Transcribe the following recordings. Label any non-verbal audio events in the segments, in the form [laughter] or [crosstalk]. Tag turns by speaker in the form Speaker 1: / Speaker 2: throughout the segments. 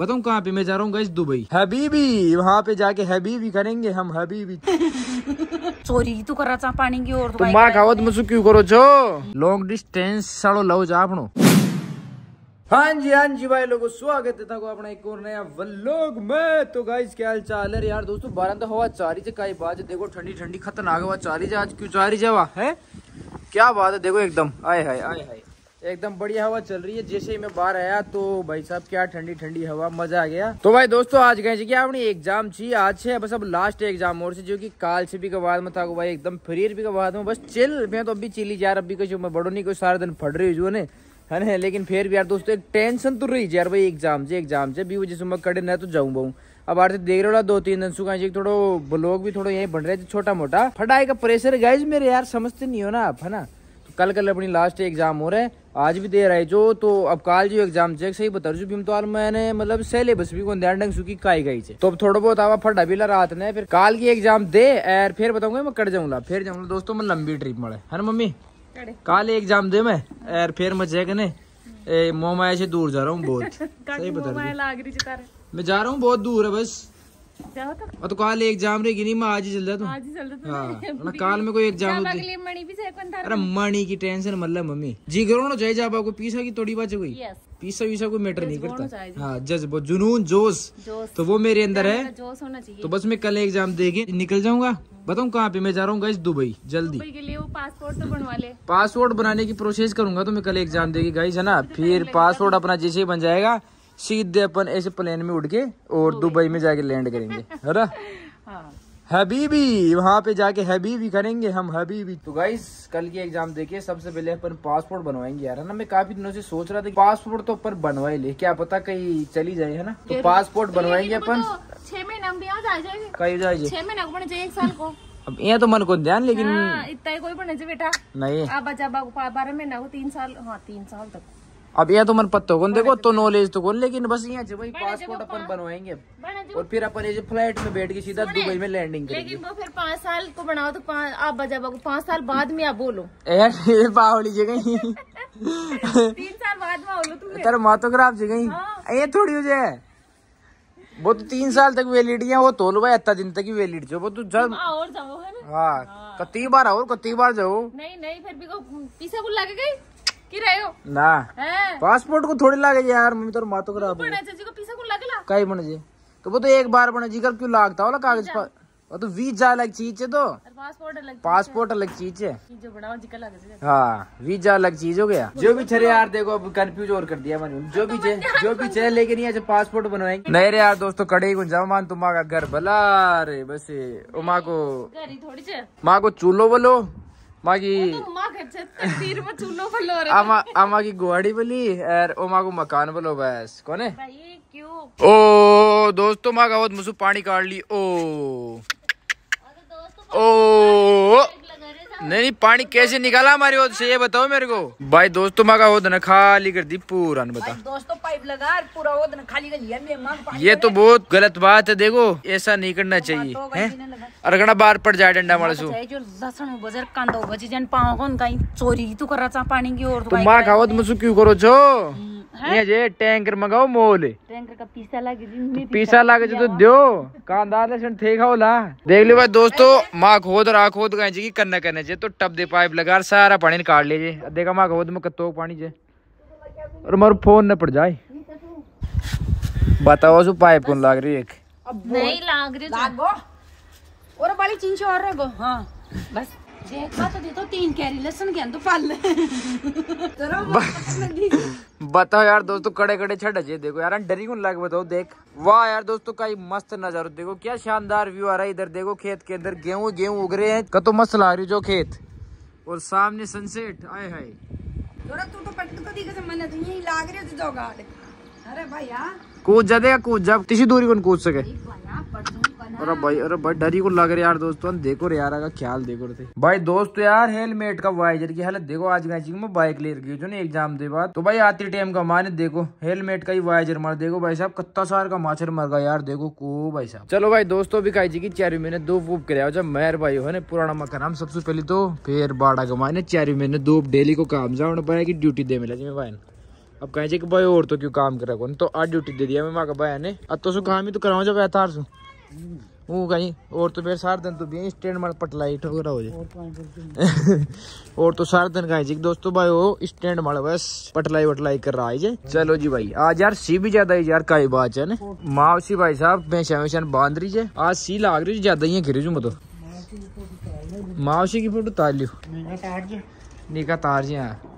Speaker 1: बताऊँ कहाँ पे मैं जा रहा हूँ गाइस दुबई हबीबी वहाँ पे जाके हबीबी करेंगे हम हबीबी સોરી તું કરા ચા पानी की और માં ખાવત માં શું ક્યું કરો છો લોંગ ડિસ્ટન્સ સાળો લવ જા આપણો हाँ जी हाँ जी भाई लोगों स्वागत है था अपना एक और नया व्लॉग में तो गाइस क्या हाल चाल है यार दोस्तों बारह तो हवा चार ही काई बात है देखो ठंडी ठंडी खतरनाक हवा चार ही आज क्यों चार ही हवा है क्या बात है देखो एकदम आये हाय आये हाय एकदम बढ़िया हवा चल रही है जैसे ही मैं बाहर आया तो भाई साहब क्या ठंडी ठंडी हवा मजा आ गया तो भाई दोस्तों आज गए जी क्या अपनी एग्जाम ची आज से बस अब लास्ट एग्जाम और से जो कि काल से भी का बाद में था भाई एकदम फ्रीर भी का बाद में बस चिल मैं तो अभी चिली यार अभी कुछ मैं बड़ो नहीं कोई सारा दिन फट रही हूँ है ना लेकिन फिर भी यार दोस्तों एक टेंशन तो रही यार भाई एग्जाम से एग्जाम से भी वजह से मैं कड़े ना तो जाऊँ बहु अब आज तो देख रहे हो दो तीन दिन सुखा जी थोड़ा ब्लॉग भी थोड़ा यही बन रहे थे छोटा मोटा फटाई का प्रेशर गाइज मेरे यार समझते नहीं हो ना आप है ना तो कल कल अपनी लास्ट एग्जाम हो रहा है आज भी दे रहा है जो तो अब काल जो एग्जाम चेक सही बता रही बीम तो और मैंने मतलब सिलेबस भी को ध्यान ढंग सुखी काई गई थे तो अब थोड़ा बहुत आवा फटा भी रात ने फिर काल की एग्जाम दे और फिर बताऊंगा मैं कट जाऊंगा फिर जाऊंगा दोस्तों मैं लंबी ट्रिप मड़े ना मम्मी काल एग्जाम दे मैं और फिर मैं चेक ने मोमाया से दूर जा रहा हूँ बहुत [laughs] सही बता रही मैं जा रहा हूँ बहुत दूर है बस तो।, तो काल एग्जाम रहेगी गिनी मैं आज ही चल रहा तू हाँ, [laughs] मतलब काल में कोई एक जाम मणि भी अरे मणि की टेंशन मतलब मम्मी जी करो ना चाहिए जाबा आपको पीसा की थोड़ी बात हुई पीसा वीसा कोई मैटर नहीं करता हाँ जज्बो जुनून जोश तो वो मेरे अंदर है जोश होना चाहिए तो बस मैं कल एग्जाम देके निकल जाऊंगा बताऊँ कहाँ पे मैं जा रहा हूँ दुबई जल्दी के लिए वो पासपोर्ट तो बनवा ले पासपोर्ट बनाने की प्रोसेस करूंगा तो मैं कल एग्जाम देगी गाइस है ना तो फिर पासपोर्ट अपना जैसे ही बन जाएगा सीधे अपन ऐसे प्लेन में उड़ के और दुबई में जाके लैंड करेंगे [laughs] है ना हाँ। हबीबी वहाँ पे जाके हबीबी करेंगे हम हबीबी तो गाइस कल की एग्जाम देखिए सबसे पहले अपन पासपोर्ट बनवाएंगे यार है ना मैं काफी दिनों से सोच रहा था पासपोर्ट तो अपन बनवाए ले क्या पता कहीं चली जाए है ना तो पासपोर्ट बनवाएंगे अपन तो छह महीना कहीं छह महीना अब तो मन को ध्यान लेकिन हाँ, इतना ही कोई बेटा नहीं बारह महीना तीन साल हाँ तीन साल तक अब यह तो मन पत्तो को देखो तो नॉलेज तो कौन लेकिन बस यहाँ से वही पासपोर्ट अपन बनवाएंगे और फिर अपन ये फ्लाइट में बैठ के सीधा दुबई में लैंडिंग करेंगे लेकिन वो फिर पाँच साल को बनाओ तो आप बजा को पाँच साल बाद में आप बोलो पावली जगह तीन साल बाद तेरा मातो खराब जगह ये थोड़ी हो जाए वो तो तीन साल तक वैलिड है वो तो लो भाई अत्ता दिन तक ही वेलिड जो वो तो जब और जाओ है ना हां हाँ। कती बार आओ कती बार जाओ नहीं नहीं फिर भी को पीछे बुला के गई ना पासपोर्ट को थोड़ी लागे यार मम्मी तोर मातो करा बने जी को पीसा को लागला काई बने जी तो वो तो एक बार बने जी कर क्यों लागता वाला कागज पर वो तो वीजा अलग चीज है तो पासपोर्ट अलग पासपोर्ट अलग चीज है हाँ वीजा अलग चीज हो गया जो भी छे यार देखो अब कंफ्यूज और कर दिया मैंने जो भी छे तो जो भी छे नहीं ये पासपोर्ट बनवाएंगे नहीं रे यार दोस्तों कड़े को जाओ मान तुम घर भला रे बस उमा को माँ को चूलो बोलो मागी अम्मा गुआड़ी बली और माँ को मकान बलो बस कौन है ओ दोस्तों माँ का बहुत मुसु पानी काट ली ओ ओ नहीं नहीं पानी कैसे निकाला हमारी ओद से ये बताओ मेरे को भाई दोस्तों तो माँ का ओद न खाली कर दी पूरा न बता दोस्तों तो पाइप लगा पूरा ओद न खाली कर लिया ये तो बहुत गलत बात है देखो ऐसा नहीं करना चाहिए है अरगना बार पड़ जाए डंडा मारे सो पानी की ओर तो माँ का ओद मुझसे क्यों करो छो हम्म। ये जे टैंकर मंगाओ मोल टैंकर का पीसा लाग जिन तो पीसा लागे तो दियो कांदार लक्षण थे खाओला देख लो भाई दोस्तों मां खोद और खोद गए जी की करने कन्ने जे तो टब दे पाइप लगा सारा पानी निकाल ले जे देखा मां खोद में कत्तो पानी जे और मोर फोन न पड़ जाए बताओ सो पाइप कौन लाग रही एक नहीं लाग रही लागो और बड़ी चिंचो और रगो हां बस बताओ यार दोस्तों कड़े कड़े छट जे देखो यार डरी को लग बताओ देख वाह यार दोस्तों का मस्त नजारा देखो क्या शानदार व्यू आ रहा है इधर देखो खेत के अंदर गेहूं गेहूं उग रहे हैं कतो मस्त लग रही जो खेत और सामने सनसेट आये हाय तू तो तो, तो तो, तो, तो यही लाग रहे तो अरे भैया कूद जा देगा कूद जा किसी दूरी को कूद सके अरे भाई अरे भाई डरी को लग रहा यार दोस्तों देखो रे यार का ख्याल देखो रे तो। भाई दोस्तों यार हेलमेट का वाइजर की हालत देखो आज मैचिंग में बाइक ले गई जो ना एग्जाम दे बाद तो भाई आती टाइम का माने देखो हेलमेट का ही वाइजर मार देखो भाई साहब कत्ता सार का माचर मर गया यार देखो को भाई साहब चलो भाई दोस्तों भी जी की चेरी मैंने दो फूप कराया जब भाई हो पुराना मकान हम सबसे पहले तो फिर बाड़ा का माने चार महीने दो डेली को काम जाओ पाया की ड्यूटी दे मिला जी भाई अब कहें जी भाई और तो क्यों काम करा कौन तो आज ड्यूटी दे दिया मैं माँ का भाई ने अब तो काम ही तो कराऊँ जब एहतार सू तो [laughs] और तो सारे दिन तो दोस्तों भाई स्टैंड मार बस पटलाई वटलाई कर रहा है चलो जी भाई आज यार सी भी ज्यादा है यार काई बात है ना मावसी भाई साहब भैंसा वैसा बांध रही है आज सी लाग रही ज्यादा ही गिरी जो मतलब मावसी की फोटो तार लियो निका तार जी हाँ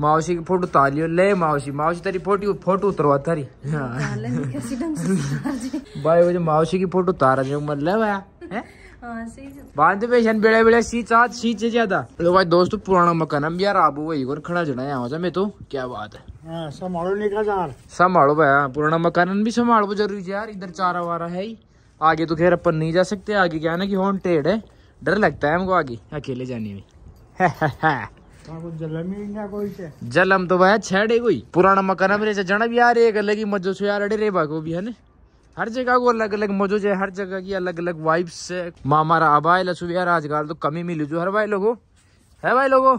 Speaker 1: मावसी की फोटो तालियो ले मावसी मावसी तेरी फोटो फोटो उतरवा तारी हाँ। भाई मुझे मावसी की फोटो तारा जो मत ले भाया हाँ, बांध पेशन बेड़े बेड़े सी चात सी से ज्यादा लो भाई दोस्तों पुराना मकान है यार आप वही कौन खड़ा जना यहाँ से मैं तो क्या बात है हाँ, संभालो निकाल संभालो भाई पुराना मकान भी संभालो जरूरी है यार इधर चारा वारा है ही आगे तो खैर अपन नहीं जा सकते आगे क्या ना कि हॉन्टेड है डर लगता है हमको आगे अकेले जाने में [laughs] जलम तो भाई छेड़े कोई पुराना मकान हमरे से जन जणब यार एक अलग ही मजो छो यार अड़े रे भागो भी है ना हर जगह को अलग अलग मजो है हर जगह की अलग अलग वाइब्स है माँ हमारा आबाई लसु यार आजकल तो कमी मिली जो हर भाई लोगो है भाई लोगो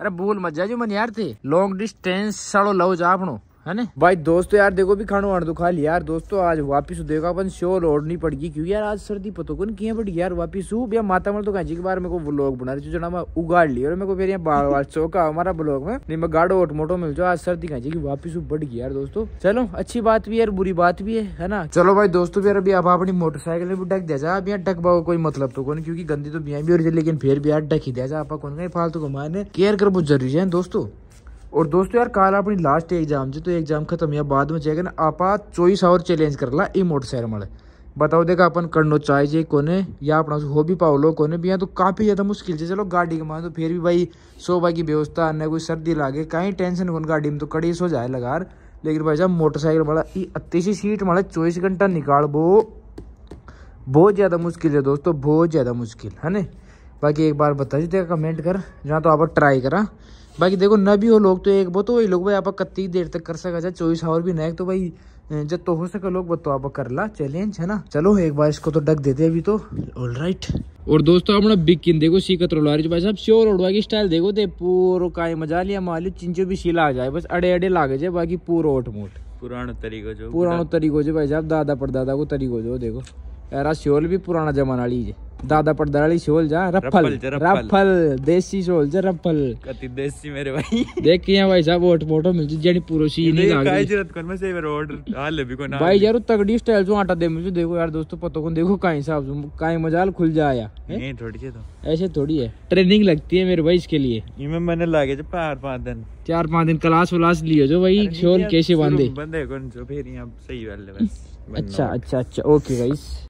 Speaker 1: अरे भूल मजा जो मन यार थे लॉन्ग डिस्टेंस साड़ो लो जा अपनो है ना भाई दोस्तों यार देखो भी खानो आड़ खा लिया यार दोस्तों आज वापिस देखो अपन नहीं पड़ पड़गी क्योंकि यार आज सर्दी पतो कौन की बट यार वापिस हूँ भैया माता मर तो कहा के मेरे को ब्लॉग बना रही जो मैं उगाड़ लिया और मेरे को फिर यहाँ बार वाल चौका हमारा ब्लॉग में नहीं मैं गाड़ो ओट मोटो मिल जाओ आज सर्दी कहा की वापिस बढ़ गई यार दोस्तों चलो अच्छी बात भी यार बुरी बात भी है है ना चलो भाई दोस्तों यार अभी आप अपनी मोटरसाइकिल में भी डक दिया जाए अब यहाँ पाओ कोई मतलब तो कौन क्योंकि गंदी तो बिहार भी हो रही है लेकिन फिर भी यार डक ही दिया जाए आप कौन कहीं फालतू को मारने केयर कर बहुत जरूरी है दोस्तों और दोस्तों यार कल अपनी लास्ट एग्जाम से तो एग्जाम खत्म या बाद में जाएगा ना आप चौबीस आवर चैलेंज कर ला ई मोटरसाइकिल सैर बताओ देखा अपन करनो चाहिए कोने या अपना हो भी पाओ लो कोने भी यहाँ तो काफ़ी ज़्यादा मुश्किल है चलो गाड़ी के मान तो फिर भी भाई सोबा की व्यवस्था अन्य कोई सर्दी लागे कहीं टेंशन कौन गाड़ी में तो कड़ी सो जाए लगा लेकिन भाई साहब मोटरसाइकिल वाला ये अति सी सीट माला चौबीस घंटा निकाल बो बहुत ज़्यादा मुश्किल है दोस्तों बहुत ज़्यादा मुश्किल है ना बाकी एक बार बता दीजिएगा कमेंट कर जहाँ तो आप ट्राई करा बाकी देखो न भी हो लोग तो एक बहुत वही लोग भाई आप कत्ती देर तक कर सका जाए चौबीस आवर भी नहीं तो भाई अं, जब तो हो सके लोग वो तो आप कर ला चैलेंज है ना चलो एक बार इसको तो डक देते अभी तो ऑल राइट और दोस्तों अपना बिकिन देखो सीकत रोला रही भाई साहब श्योर उड़वा की स्टाइल देखो दे पूरा काय मजा लिया माली चिंचो भी सीला आ जाए बस अड़े अड़े लागे जाए बाकी पूरा ओट मोट पुराना तरीको जो पुरानो तरीको जो भाई साहब दादा परदादा को तरीको जो देखो यार श्योर भी पुराना जमाना लीजिए दादा पड़दाली शोल जा रफल रफल देसी शोल जा रफल कति देसी मेरे भाई देखिए भाई साहब वोट फोटो मिल जेडी पूरो सी नहीं लाग काई जरूरत कर मैं से रोड हाल भी को ना भाई यार तगड़ी स्टाइल जो आटा दे मुझे देखो यार दोस्तों पतो को देखो काई साहब जो काई मजाल खुल जाया नहीं थोड़ी से तो ऐसे थोड़ी है ट्रेनिंग लगती है मेरे भाई इसके लिए इमे मैंने लागे जो पार पांच दिन चार पांच दिन क्लास व्लास लियो जो भाई शोल कैसे बांधे बंदे कौन जो फिर यहां सही वाले बस अच्छा अच्छा अच्छा ओके गाइस